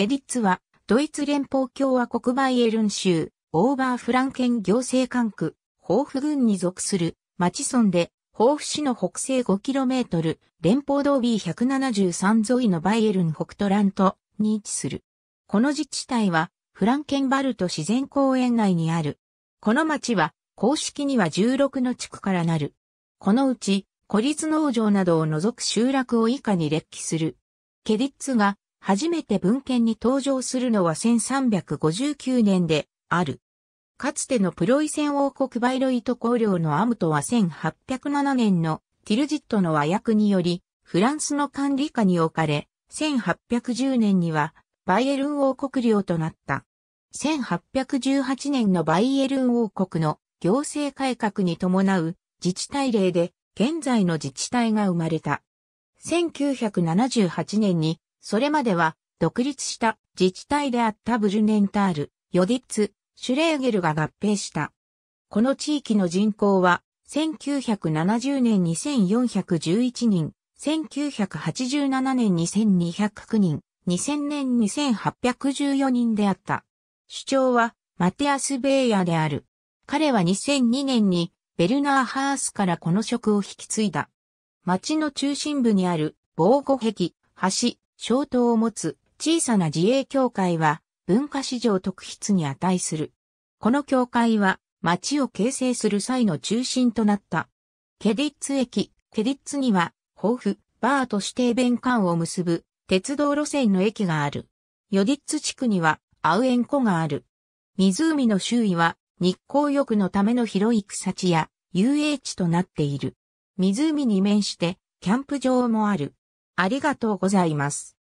ケディッツは、ドイツ連邦共和国バイエルン州、オーバーフランケン行政管区、ホーフ郡に属する、町村で、ホーフ市の北西 5km、連邦道 B173 沿いのバイエルン北トラントに位置する。この自治体は、フランケンバルト自然公園内にある。この町は、公式には16の地区からなる。このうち、孤立農場などを除く集落を以下に列記する。ケディッツが初めて文献に登場するのは1359年である。かつてのプロイセン王国バイロイト公領のアムトは1807年のティルジットの和訳により、フランスの管理下に置かれ、1810年にはバイエルン王国領となった。1818年のバイエルン王国の行政改革に伴う自治体令で現在の自治体が生まれた。1978年にそれまでは、独立した自治体であったブルネンタール、ヨディッツ、シュレーゲルが合併した。この地域の人口は、1970年2411人、1987年2209人、2000年2814人であった。主張は、マテアス・ベイヤーである。彼は2002年に、ベルナー・ハースからこの職を引き継いだ。町の中心部にある防護壁、橋、小党を持つ小さな自営協会は文化史上特筆に値する。この協会は町を形成する際の中心となった。ケディッツ駅、ケディッツには、豊富、バーと指定弁館を結ぶ鉄道路線の駅がある。ヨディッツ地区にはアウエン湖がある。湖の周囲は日光浴のための広い草地や遊泳地となっている。湖に面してキャンプ場もある。ありがとうございます。